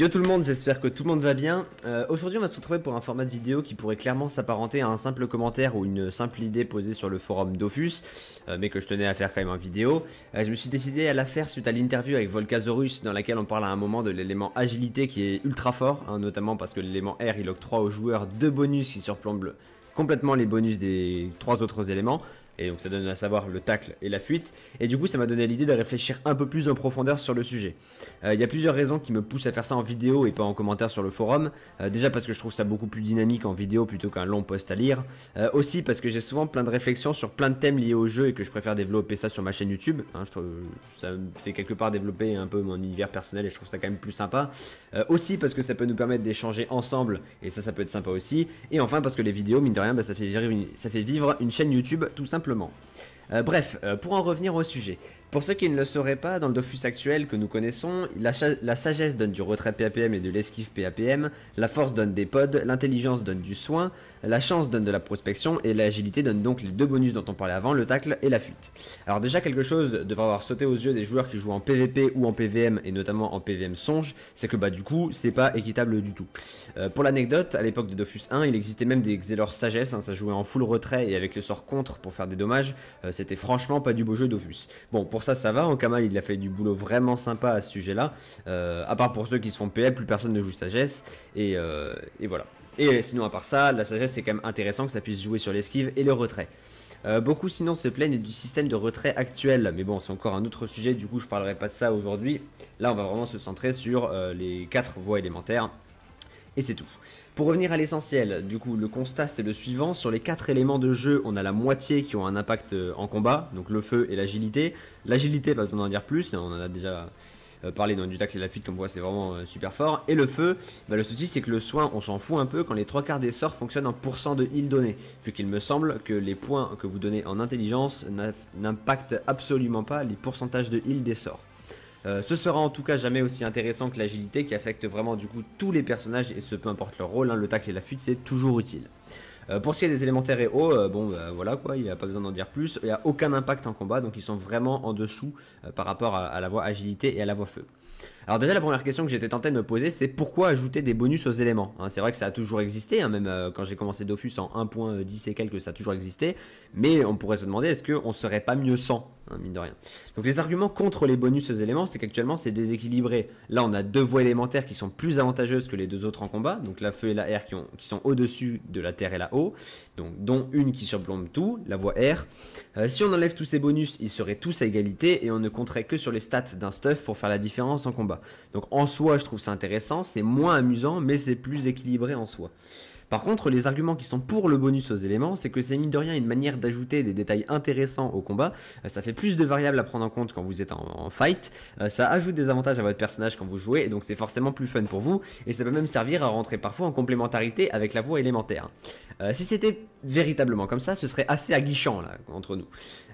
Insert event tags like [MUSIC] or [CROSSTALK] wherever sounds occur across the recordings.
Yo tout le monde, j'espère que tout le monde va bien. Euh, aujourd'hui on va se retrouver pour un format de vidéo qui pourrait clairement s'apparenter à un simple commentaire ou une simple idée posée sur le forum Dofus, euh, mais que je tenais à faire quand même en vidéo. Euh, je me suis décidé à la faire suite à l'interview avec Volcazorus dans laquelle on parle à un moment de l'élément agilité qui est ultra fort, hein, notamment parce que l'élément R il octroie aux joueurs deux bonus qui surplombent complètement les bonus des trois autres éléments et donc ça donne à savoir le tacle et la fuite, et du coup ça m'a donné l'idée de réfléchir un peu plus en profondeur sur le sujet. Euh, il y a plusieurs raisons qui me poussent à faire ça en vidéo et pas en commentaire sur le forum, euh, déjà parce que je trouve ça beaucoup plus dynamique en vidéo plutôt qu'un long post à lire, euh, aussi parce que j'ai souvent plein de réflexions sur plein de thèmes liés au jeu et que je préfère développer ça sur ma chaîne YouTube, hein. ça me fait quelque part développer un peu mon univers personnel et je trouve ça quand même plus sympa, aussi parce que ça peut nous permettre d'échanger ensemble et ça ça peut être sympa aussi, et enfin parce que les vidéos mine de rien bah, ça, fait ça fait vivre une chaîne YouTube tout simplement euh, bref, euh, pour en revenir au sujet, pour ceux qui ne le sauraient pas, dans le Dofus actuel que nous connaissons, la, sagesse donne du retrait PAPM et de l'esquive PAPM, la force donne des pods, l'intelligence donne du soin, la chance donne de la prospection et l'agilité donne donc les deux bonus dont on parlait avant, le tacle et la fuite. Alors déjà quelque chose devrait avoir sauté aux yeux des joueurs qui jouent en PVP ou en PVM et notamment en PVM songe, c'est que bah du coup c'est pas équitable du tout. Euh, pour l'anecdote, à l'époque de Dofus 1, il existait même des Xelor sagesse, hein, ça jouait en full retrait et avec le sort contre pour faire des dommages, euh, c'était franchement pas du beau jeu Dofus. Bon ça, ça va. Ankama, il a fait du boulot vraiment sympa à ce sujet-là. Euh, à part pour ceux qui se font PL, plus personne ne joue sagesse. Euh, et, voilà. Et sinon, à part ça, la sagesse, c'est quand même intéressant que ça puisse jouer sur l'esquive et le retrait. Euh, beaucoup sinon se plaignent du système de retrait actuel, mais bon c'est encore un autre sujet, du coup je parlerai pas de ça aujourd'hui. Là on va vraiment se centrer sur les quatre voies élémentaires, et c'est tout. Pour revenir à l'essentiel, du coup, le constat c'est le suivant sur les quatre éléments de jeu, on a la moitié qui ont un impact euh, en combat, donc le feu et l'agilité. L'agilité, pas besoin d'en dire plus, hein, on en a déjà euh, parlé dans du tacle et la fuite, comme voyez c'est vraiment euh, super fort. Et le feu, bah, le souci c'est que le soin, on s'en fout un peu quand les trois quarts des sorts fonctionnent en pourcent de heal donné, vu qu'il me semble que les points que vous donnez en intelligence n'impactent absolument pas les pourcentages de heal des sorts. Euh, ce sera en tout cas jamais aussi intéressant que l'agilité qui affecte vraiment du coup tous les personnages et ce peu importe leur rôle, hein. le tacle et la fuite c'est toujours utile. Euh, pour ce qui est des élémentaires et hauts, euh, bon bah, voilà quoi, il n'y a pas besoin d'en dire plus, il n'y a aucun impact en combat donc ils sont vraiment en dessous par rapport à, à, la voie agilité et à la voie feu. Alors déjà la première question que j'étais tenté de me poser c'est pourquoi ajouter des bonus aux éléments hein? C'est vrai que ça a toujours existé, hein, même euh, quand j'ai commencé Dofus en 1.10 euh, et quelques ça a toujours existé, mais on pourrait se demander est-ce qu'on serait pas mieux sans hein, mine de rien. Donc les arguments contre les bonus aux éléments c'est qu'actuellement c'est déséquilibré. Là on a deux voies élémentaires qui sont plus avantageuses que les deux autres en combat, donc la feu et la air qui, sont au-dessus de la terre et la eau, donc dont une qui surplombe tout, la voie air. Euh, si on enlève tous ces bonus ils seraient tous à égalité et on ne compterait que sur les stats d'un stuff pour faire la différence en combat. Donc en soi, je trouve ça intéressant, c'est moins amusant, mais c'est plus équilibré en soi. Par contre, les arguments qui sont pour le bonus aux éléments, c'est que c'est mine de rien une manière d'ajouter des détails intéressants au combat. Euh, ça fait plus de variables à prendre en compte quand vous êtes en, fight. Euh, ça ajoute des avantages à votre personnage quand vous jouez, et donc c'est forcément plus fun pour vous. Et ça peut même servir à rentrer parfois en complémentarité avec la voix élémentaire. Euh, si c'était véritablement comme ça, ce serait assez aguichant là entre nous.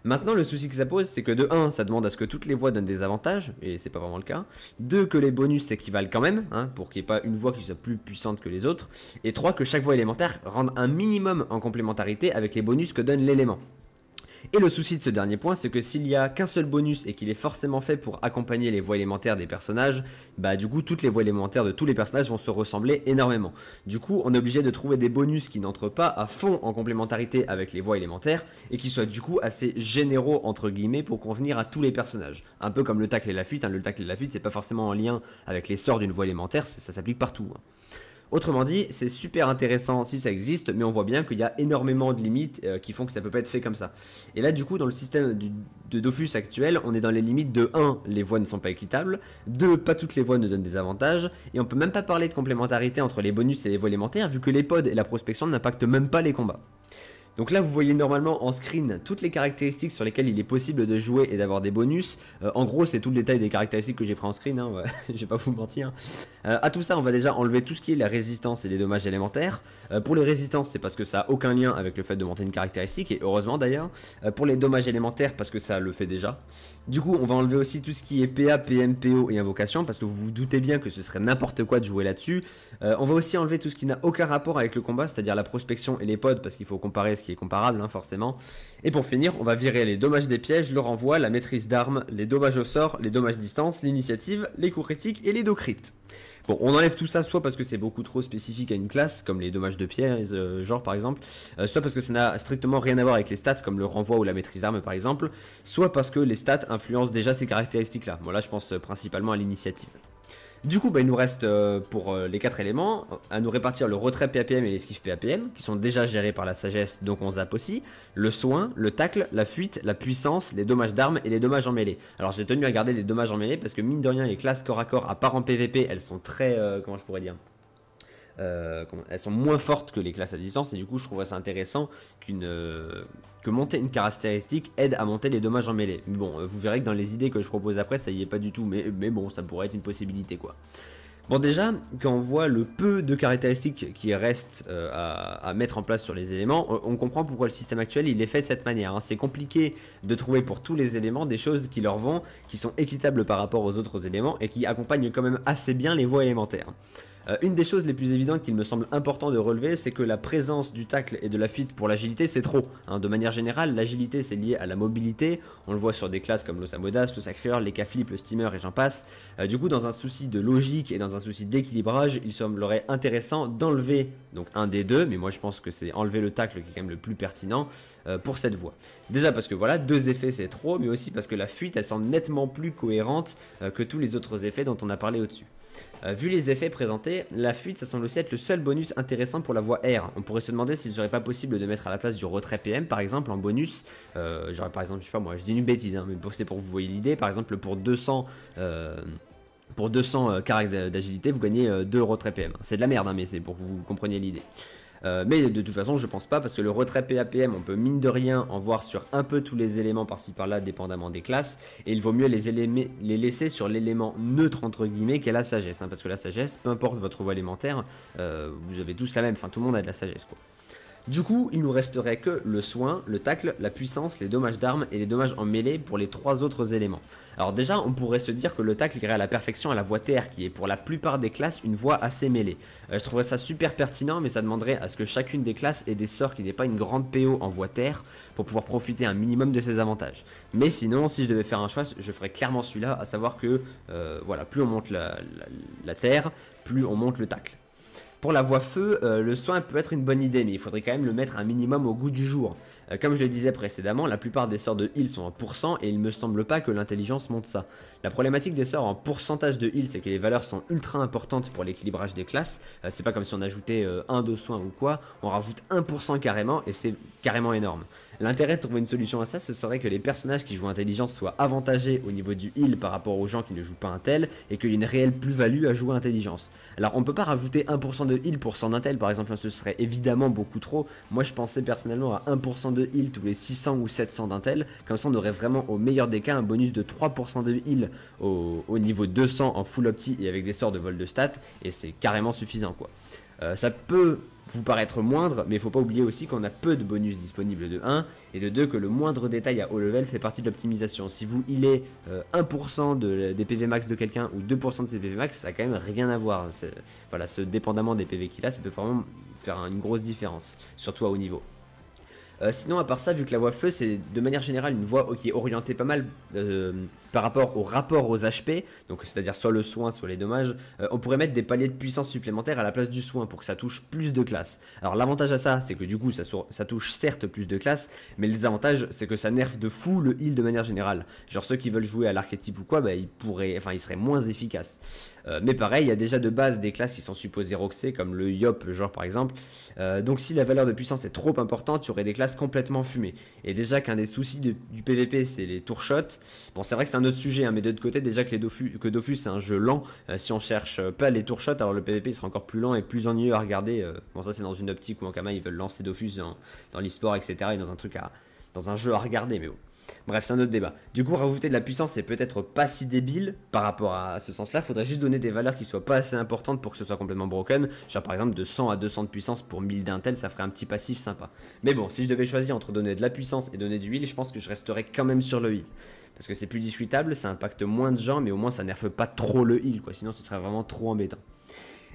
Maintenant, le souci que ça pose, c'est que de 1, ça demande à ce que toutes les voix donnent des avantages, et c'est pas vraiment le cas. 2, que les bonus s'équivalent quand même, hein, pour qu'il n'y ait pas une voix qui soit plus puissante que les autres. Et 3, que chaque voix élémentaire rende un minimum en complémentarité avec les bonus que donne l'élément. Et le souci de ce dernier point, c'est que s'il n'y a qu'un seul bonus et qu'il est forcément fait pour accompagner les voies élémentaires des personnages, bah du coup toutes les voies élémentaires de tous les personnages vont se ressembler énormément. Du coup, on est obligé de trouver des bonus qui n'entrent pas à fond en complémentarité avec les voies élémentaires et qui soient du coup assez généraux entre guillemets pour convenir à tous les personnages. Un peu comme le tacle et la fuite, hein. le tacle et la fuite c'est pas forcément en lien avec les sorts d'une voie élémentaire, ça, s'applique partout. Hein. Autrement dit, c'est super intéressant si ça existe, mais on voit bien qu'il y a énormément de limites euh, qui font que ça ne peut pas être fait comme ça. Et là, du coup, dans le système de Dofus actuel, on est dans les limites de 1, les voies ne sont pas équitables, 2, pas toutes les voies ne donnent des avantages, et on peut même pas parler de complémentarité entre les bonus et les voies élémentaires, vu que les pods et la prospection n'impactent même pas les combats. Donc là vous voyez normalement en screen toutes les caractéristiques sur lesquelles il est possible de jouer et d'avoir des bonus. Euh, en gros c'est tout le détail des caractéristiques que j'ai pris en screen, hein, [LAUGHS] je vais pas vous mentir. Euh, à tout ça on va déjà enlever tout ce qui est la résistance et les dommages élémentaires. Euh, pour les résistances c'est parce que ça a aucun lien avec le fait de monter une caractéristique et heureusement d'ailleurs. Euh, pour les dommages élémentaires parce que ça le fait déjà. Du coup on va enlever aussi tout ce qui est PA, PM, PO et invocation parce que vous vous doutez bien que ce serait n'importe quoi de jouer là-dessus. on va aussi enlever tout ce qui n'a aucun rapport avec le combat, c'est-à-dire la prospection et les pods parce qu'il faut comparer ce qui est comparable hein, forcément. Et pour finir, on va virer les dommages des pièges, le renvoi, la maîtrise d'armes, les dommages au sort, les dommages distance, l'initiative, les coups critiques et les docrites. Bon, on enlève tout ça soit parce que c'est beaucoup trop spécifique à une classe, comme les dommages de pièges, euh, genre par exemple, euh, soit parce que ça n'a strictement rien à voir avec les stats, comme le renvoi ou la maîtrise d'armes par exemple, soit parce que les stats influencent déjà ces caractéristiques-là. Moi là, je pense euh, principalement à l'initiative. Du coup, bah, il nous reste euh, pour euh, les quatre éléments euh, à nous répartir le retrait PAPM et l'esquive PAPM, qui sont déjà gérés par la sagesse, donc on zappe aussi, le soin, le tacle, la fuite, la puissance, les dommages d'armes et les dommages en mêlée. Alors j'ai tenu à garder les dommages en mêlée parce que mine de rien, les classes corps à corps, à part en PVP, elles sont très... comment je pourrais dire euh, elles sont moins fortes que les classes à distance et du coup je trouve ça intéressant qu'une euh, que monter une caractéristique aide à monter les dommages en mêlée. bon, euh, vous verrez que dans les idées que je propose après ça y est pas du tout, mais, mais bon ça pourrait être une possibilité quoi. Bon déjà, quand on voit le peu de caractéristiques qui restent à, mettre en place sur les éléments, on, comprend pourquoi le système actuel il est fait de cette manière. Hein. C'est compliqué de trouver pour tous les éléments des choses qui leur vont, qui sont équitables par rapport aux autres éléments et qui accompagnent quand même assez bien les voies élémentaires. Euh, une des choses les plus évidentes qu'il me semble important de relever, c'est que la présence du tacle et de la fuite pour l'agilité, c'est trop. Hein. De manière générale, l'agilité, c'est lié à la mobilité. On le voit sur des classes comme l'Osamodas, le Sacreur, les Caflip, le Steamer et j'en passe. Euh, du coup, dans un souci de logique et dans un souci d'équilibrage, il semblerait intéressant d'enlever donc un des deux, mais moi je pense que c'est enlever le tacle qui est quand même le plus pertinent euh, pour cette voie. Déjà parce que voilà, deux effets c'est trop, mais aussi parce que la fuite elle semble nettement plus cohérente que tous les autres effets dont on a parlé au-dessus. Euh, vu les effets présentés, la fuite ça semble aussi être le seul bonus intéressant pour la voie R. On pourrait se demander s'il ne serait pas possible de mettre à la place du retrait PM par exemple en bonus, euh, J'aurais par exemple, je sais pas moi, je dis une bêtise, hein, mais c'est pour vous voyez l'idée, par exemple pour 200... Euh, pour 200 caractères d'agilité, vous gagnez 2 retrait PM. C'est de la merde, hein, mais c'est pour que vous compreniez l'idée. Euh, mais de toute façon, je pense pas parce que le retrait PAPM, on peut mine de rien en voir sur un peu tous les éléments par-ci par-là, dépendamment des classes. Et il vaut mieux les, laisser sur l'élément neutre, entre guillemets, qu'est la sagesse. Hein, parce que la sagesse, peu importe votre voie élémentaire, euh, vous avez tous la même. Enfin, tout le monde a de la sagesse, quoi. Du coup, il nous resterait que le soin, le tacle, la puissance, les dommages d'armes et les dommages en mêlée pour les trois autres éléments. Alors déjà, on pourrait se dire que le tacle irait à la perfection à la voie terre, qui est pour la plupart des classes une voie assez mêlée. Euh, je trouverais ça super pertinent, mais ça demanderait à ce que chacune des classes ait des sorts qui n'aient pas une grande PO en voie terre pour pouvoir profiter un minimum de ses avantages. Mais sinon, si je devais faire un choix, je ferais clairement celui-là, à savoir que euh, voilà, plus on monte la terre, plus on monte le tacle. Pour la voix feu, euh, le soin peut être une bonne idée, mais il faudrait quand même le mettre un minimum au goût du jour. Euh, comme je le disais précédemment, la plupart des sorts de heal sont en pourcent et il me semble pas que l'intelligence monte ça. La problématique des sorts en pourcentage de heal, c'est que les valeurs sont ultra importantes pour l'équilibrage des classes. Euh, c'est pas comme si on ajoutait euh, un de soins ou quoi, on rajoute 1% carrément et c'est carrément énorme. L'intérêt de trouver une solution à ça, ce serait que les personnages qui jouent intelligence soient avantagés au niveau du heal par rapport aux gens qui ne jouent pas un tel, et qu'il y ait une réelle plus-value à jouer intelligence. Alors on peut pas rajouter 1% de heal pour 100 d'intel par exemple, hein, ce serait évidemment beaucoup trop. Moi je pensais personnellement à 1% de heal tous les 600 ou 700 d'intel Comme ça, on aurait vraiment au meilleur des cas un bonus de 3% de heal au, niveau 200 en full opti et avec des sorts de vol de stats Et c'est carrément suffisant quoi. Euh, ça peut vous paraître moindre, mais il faut pas oublier aussi qu'on a peu de bonus disponibles de 1 et de 2 que le moindre détail à haut level fait partie de l'optimisation. Si vous il est 1% des PV max de quelqu'un ou 2% de ses PV max, ça a quand même rien à voir. Voilà, ce dépendamment des PV qu'il a, ça peut vraiment faire une grosse différence, surtout à haut niveau. Euh, sinon, à part ça, vu que la voix feu, c'est de manière générale une voix qui est orientée pas mal euh, par rapport au rapport aux HP, donc c'est-à-dire soit le soin, soit les dommages, euh, on pourrait mettre des paliers de puissance supplémentaires à la place du soin pour que ça touche plus de classes. Alors l'avantage à ça, c'est que du coup ça, ça, touche certes plus de classes, mais les avantages c'est que ça nerf de fou le heal de manière générale. Genre ceux qui veulent jouer à l'archétype ou quoi, bah, ils pourraient, enfin ils seraient moins efficaces. Euh, mais pareil, il y a déjà de base des classes qui sont supposées roxer, comme le Yop, genre par exemple. Euh, donc si la valeur de puissance est trop importante, tu aurais des classes complètement fumées. Et déjà qu'un des soucis du PVP, c'est les tourchottes. Bon, c'est vrai que c'est un autre sujet, hein, mais de côté, déjà que, les Dofus, que Dofus c'est un jeu lent, euh, si on cherche euh, pas les tour shots, alors le PvP sera encore plus lent et plus ennuyeux à regarder. Euh. bon, ça c'est dans une optique où en Kama ils veulent lancer Dofus dans, dans l'e-sport, etc. et dans un truc à, dans un jeu à regarder, mais bon. Bref, c'est un autre débat. Du coup, rajouter de la puissance, est peut-être pas si débile par rapport à ce sens-là. Faudrait juste donner des valeurs qui soient pas assez importantes pour que ce soit complètement broken. Genre par exemple de 100 à 200 de puissance pour 1000 d'intel, ça ferait un petit passif sympa. Mais bon, si je devais choisir entre donner de la puissance et donner du heal, je pense que je resterais quand même sur le heal. Parce que c'est plus discutable, ça impacte moins de gens, mais au moins ça nerfe pas trop le heal, quoi. Sinon, ce serait vraiment trop embêtant.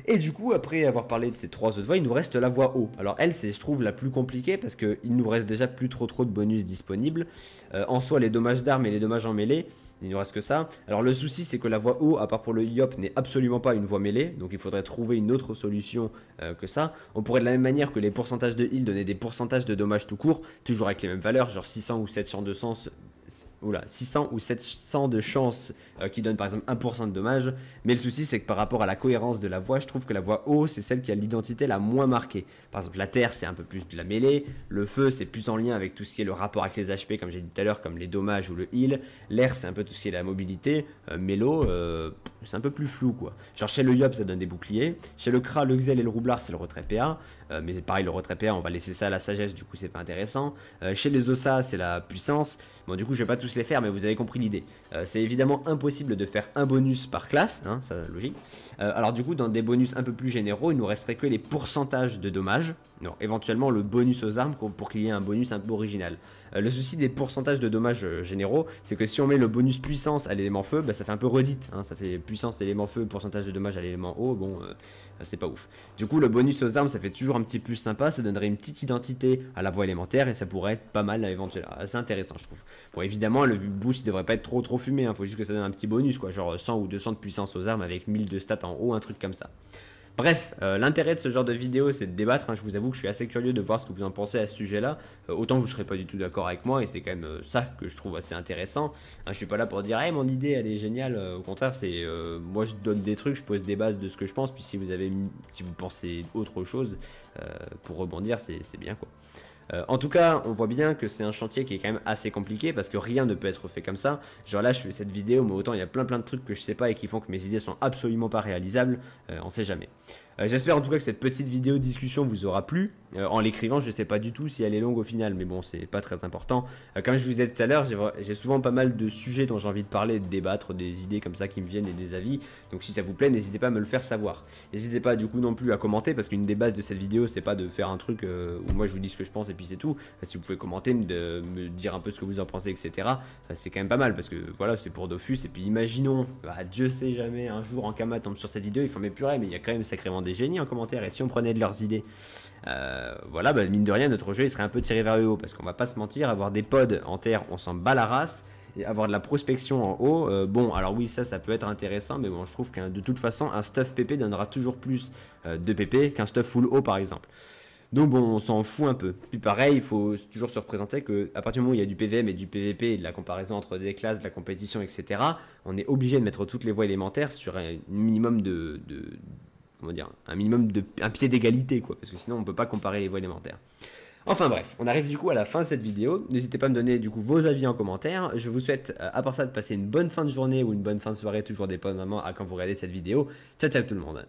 Et du coup, après avoir parlé de ces trois autres voies, il nous reste la voie haut. Alors elle, c'est je trouve la plus compliquée parce qu'il nous reste déjà plus trop trop de bonus disponibles. Euh, en soi, les dommages d'armes et les dommages en mêlée, il nous reste que ça. Alors le souci, c'est que la voie haut, à part pour le Yop, n'est absolument pas une voie mêlée. Donc il faudrait trouver une autre solution euh, que ça. On pourrait de la même manière que les pourcentages de heal donner des pourcentages de dommages tout court, toujours avec les mêmes valeurs, genre 600 ou 700 de sens oula, 600 ou 700 de chance euh, qui donne par exemple 1% de dommage. Mais le souci, c'est que par rapport à la cohérence de la voix, je trouve que la voix eau c'est celle qui a l'identité la moins marquée. Par exemple, la terre, c'est un peu plus de la mêlée. Le feu, c'est plus en lien avec tout ce qui est le rapport avec les HP, comme j'ai dit tout à l'heure, comme les dommages ou le heal. L'air, c'est un peu tout ce qui est la mobilité. Euh, mais l'eau euh, c'est un peu plus flou quoi. Genre chez le Yop, ça donne des boucliers. Chez le Kra, le Xel et le Roublard, c'est le retrait PA. mais pareil, le retrait PA, on va laisser ça à la sagesse, du coup, c'est pas intéressant. chez les osa c'est la puissance. Bon, du coup, je vais pas les faire, mais vous avez compris l'idée. Euh, c'est évidemment impossible de faire un bonus par classe, hein, ça logique. Euh, alors du coup, dans des bonus un peu plus généraux, il nous resterait que les pourcentages de dommages, non, éventuellement le bonus aux armes pour qu'il y ait un bonus un peu original. Euh, le souci des pourcentages de dommages euh, généraux, c'est que si on met le bonus puissance à l'élément feu, bah, ça fait un peu redite. Hein. ça fait puissance élément feu, pourcentage de dommages à l'élément eau. Bon, euh, c'est pas ouf. Du coup, le bonus aux armes, ça fait toujours un petit plus sympa. Ça donnerait une petite identité à la voie élémentaire et ça pourrait être pas mal éventuellement. Ah, c'est intéressant, je trouve. Bon, évidemment, le boost, il devrait pas être trop trop fumé. Il hein. faut juste que ça donne un petit bonus, quoi. Genre 100 ou 200 de puissance aux armes avec 1000 de stats en haut, un truc comme ça. Bref, euh, l'intérêt de ce genre de vidéo, c'est de débattre. Hein. Je vous avoue que je suis assez curieux de voir ce que vous en pensez à ce sujet-là. Euh, autant vous ne serez pas du tout d'accord avec moi, et c'est quand même euh, ça que je trouve assez intéressant. Hein, je ne suis pas là pour dire, mon idée, elle est géniale. Au contraire, c'est moi, je donne des trucs, je pose des bases de ce que je pense. Puis si vous avez, si vous pensez autre chose, pour rebondir, c'est bien quoi. Euh, en tout cas, on voit bien que c'est un chantier qui est quand même assez compliqué parce que rien ne peut être fait comme ça. Genre là, je fais cette vidéo, mais autant il y a plein plein de trucs que je sais pas et qui font que mes idées sont absolument pas réalisables. Euh, on sait jamais. Euh, j'espère en tout cas que cette petite vidéo discussion vous aura plu. Euh, en l'écrivant, je ne sais pas du tout si elle est longue au final, mais bon, c'est pas très important. Euh, comme je vous disais tout à l'heure, j'ai souvent pas mal de sujets dont j'ai envie de parler, de débattre, des idées comme ça qui me viennent et des avis. Donc si ça vous plaît, n'hésitez pas à me le faire savoir. N'hésitez pas du coup non plus à commenter, parce qu'une des bases de cette vidéo, c'est pas de faire un truc où moi je vous dis ce que je pense et puis c'est tout. si vous pouvez commenter, me, dire un peu ce que vous en pensez, etc. c'est quand même pas mal, parce que voilà, c'est pour Dofus. Et puis imaginons, bah, Dieu sait jamais, un jour en Kama tombe sur cette vidéo, il faut mes purées, mais il y a quand même sacrément des génies en commentaire. Et si on prenait de leurs idées, euh, voilà, bah, mine de rien, notre jeu il serait un peu tiré vers le haut. Parce qu'on va pas se mentir, avoir des pods en terre, on s'en bat la race. Et avoir de la prospection en haut, euh, bon, alors oui, ça, ça peut être intéressant, mais bon, je trouve que de toute façon, un stuff PP donnera toujours plus euh, de PP qu'un stuff full haut, par exemple. Donc bon, on s'en fout un peu. Puis pareil, il faut toujours se représenter que à partir du moment où il y a du PVM et du PVP et de la comparaison entre des classes, de la compétition, etc., on est obligé de mettre toutes les voies élémentaires sur un minimum de, comment dire, un minimum de un pied d'égalité, quoi, parce que sinon on peut pas comparer les voies élémentaires. Enfin bref, on arrive du coup à la fin de cette vidéo. N'hésitez pas à me donner du coup vos avis en commentaire. Je vous souhaite, euh, à part ça, de passer une bonne fin de journée ou une bonne fin de soirée, toujours dépendamment à quand vous regardez cette vidéo. Ciao ciao tout le monde.